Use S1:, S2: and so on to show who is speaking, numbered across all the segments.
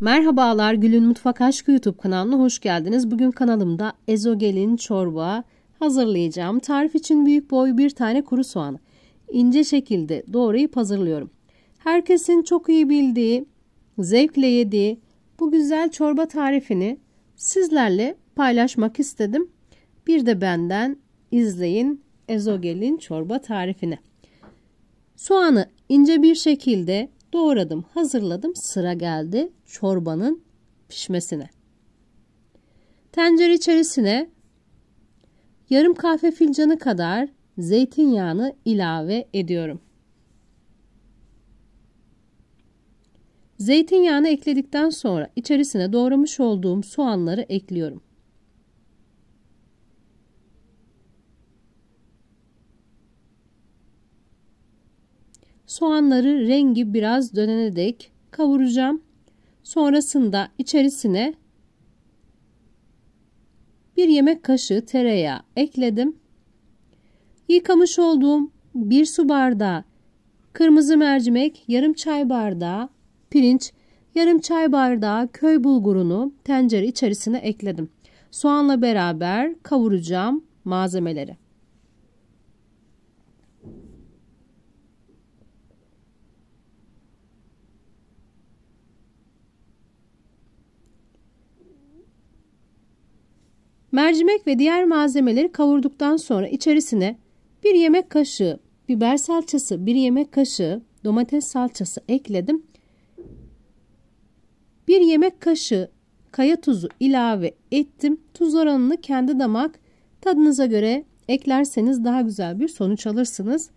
S1: Merhabalar Gül'ün Mutfak Aşkı YouTube kanalına hoş geldiniz. Bugün kanalımda ezogelin çorba hazırlayacağım. Tarif için büyük boy bir tane kuru soğan. ince şekilde doğrayıp hazırlıyorum. Herkesin çok iyi bildiği, zevkle yediği bu güzel çorba tarifini sizlerle paylaşmak istedim. Bir de benden izleyin ezogelin çorba tarifini. Soğanı ince bir şekilde Doğradım, hazırladım. Sıra geldi çorbanın pişmesine. Tencere içerisine yarım kahve fincanı kadar zeytinyağını ilave ediyorum. Zeytinyağını ekledikten sonra içerisine doğramış olduğum soğanları ekliyorum. Soğanları rengi biraz dönene dek kavuracağım. Sonrasında içerisine bir yemek kaşığı tereyağı ekledim. Yıkamış olduğum bir su bardağı kırmızı mercimek, yarım çay bardağı pirinç, yarım çay bardağı köy bulgurunu tencere içerisine ekledim. Soğanla beraber kavuracağım malzemeleri. Mercimek ve diğer malzemeleri kavurduktan sonra içerisine bir yemek kaşığı biber salçası, bir yemek kaşığı domates salçası ekledim. Bir yemek kaşığı kaya tuzu ilave ettim. Tuz oranını kendi damak tadınıza göre eklerseniz daha güzel bir sonuç alırsınız.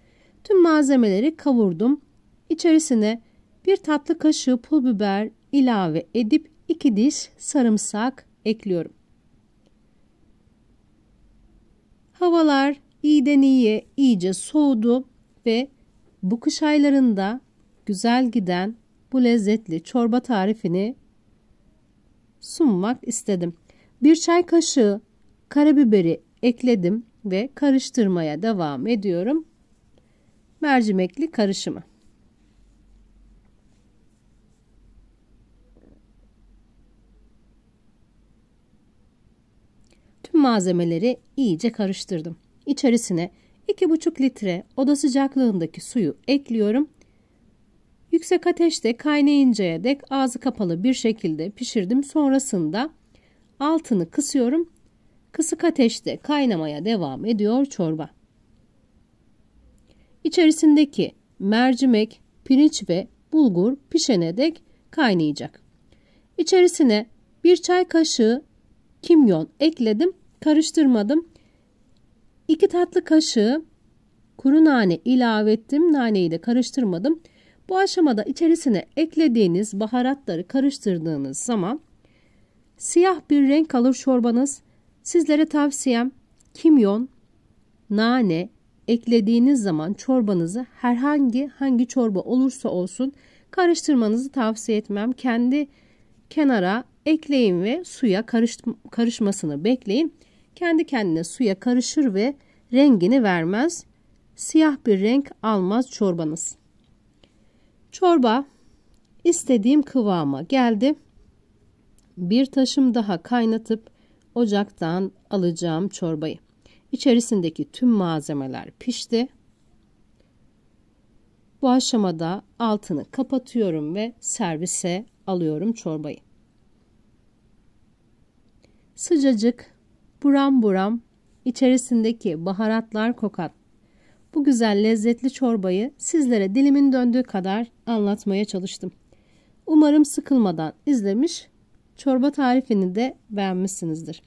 S1: Tüm malzemeleri kavurdum. İçerisine bir tatlı kaşığı pul biber ilave edip iki diş sarımsak ekliyorum. Havalar iyiden iyiye iyice soğudu ve bu kış aylarında güzel giden bu lezzetli çorba tarifini sunmak istedim. Bir çay kaşığı karabiberi ekledim ve karıştırmaya devam ediyorum. Mercimekli karışımı. malzemeleri iyice karıştırdım. İçerisine 2,5 litre oda sıcaklığındaki suyu ekliyorum. Yüksek ateşte kaynayıncaya dek ağzı kapalı bir şekilde pişirdim. Sonrasında altını kısıyorum. Kısık ateşte kaynamaya devam ediyor çorba. İçerisindeki mercimek, pirinç ve bulgur pişene dek kaynayacak. İçerisine bir çay kaşığı kimyon ekledim Karıştırmadım. İki tatlı kaşığı kuru nane ilave ettim. Naneyi de karıştırmadım. Bu aşamada içerisine eklediğiniz baharatları karıştırdığınız zaman siyah bir renk alır çorbanız. Sizlere tavsiyem kimyon, nane eklediğiniz zaman çorbanızı herhangi hangi çorba olursa olsun karıştırmanızı tavsiye etmem. Kendi kenara ekleyin ve suya karış, karışmasını bekleyin kendi kendine suya karışır ve rengini vermez. Siyah bir renk almaz çorbanız. Çorba istediğim kıvama geldi. Bir taşım daha kaynatıp ocaktan alacağım çorbayı. İçerisindeki tüm malzemeler pişti. Bu aşamada altını kapatıyorum ve servise alıyorum çorbayı. Sıcacık buram buram içerisindeki baharatlar kokat. bu güzel lezzetli çorbayı sizlere dilimin döndüğü kadar anlatmaya çalıştım. Umarım sıkılmadan izlemiş, çorba tarifini de beğenmişsinizdir.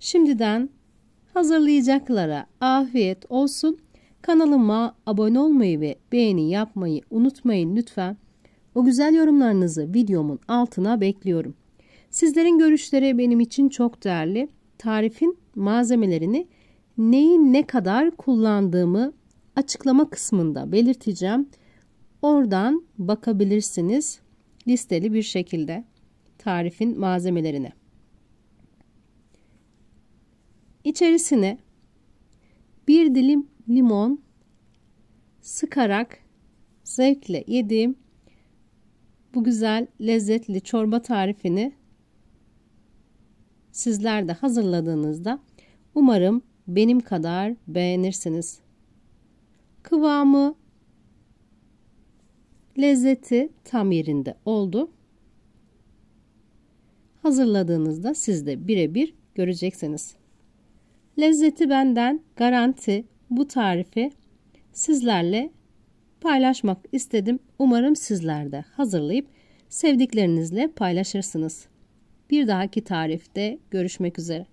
S1: Şimdiden hazırlayacaklara afiyet olsun. Kanalıma abone olmayı ve beğeni yapmayı unutmayın lütfen. O güzel yorumlarınızı videomun altına bekliyorum. Sizlerin görüşleri benim için çok değerli tarifin malzemelerini neyi ne kadar kullandığımı açıklama kısmında belirteceğim. Oradan bakabilirsiniz listeli bir şekilde tarifin malzemelerine. İçerisine bir dilim limon sıkarak zevkle yediğim bu güzel lezzetli çorba tarifini sizler de hazırladığınızda umarım benim kadar beğenirsiniz. Kıvamı, lezzeti tam yerinde oldu. Hazırladığınızda siz de birebir göreceksiniz. Lezzeti benden garanti bu tarifi sizlerle paylaşmak istedim. Umarım sizler de hazırlayıp sevdiklerinizle paylaşırsınız. Bir dahaki tarifte görüşmek üzere.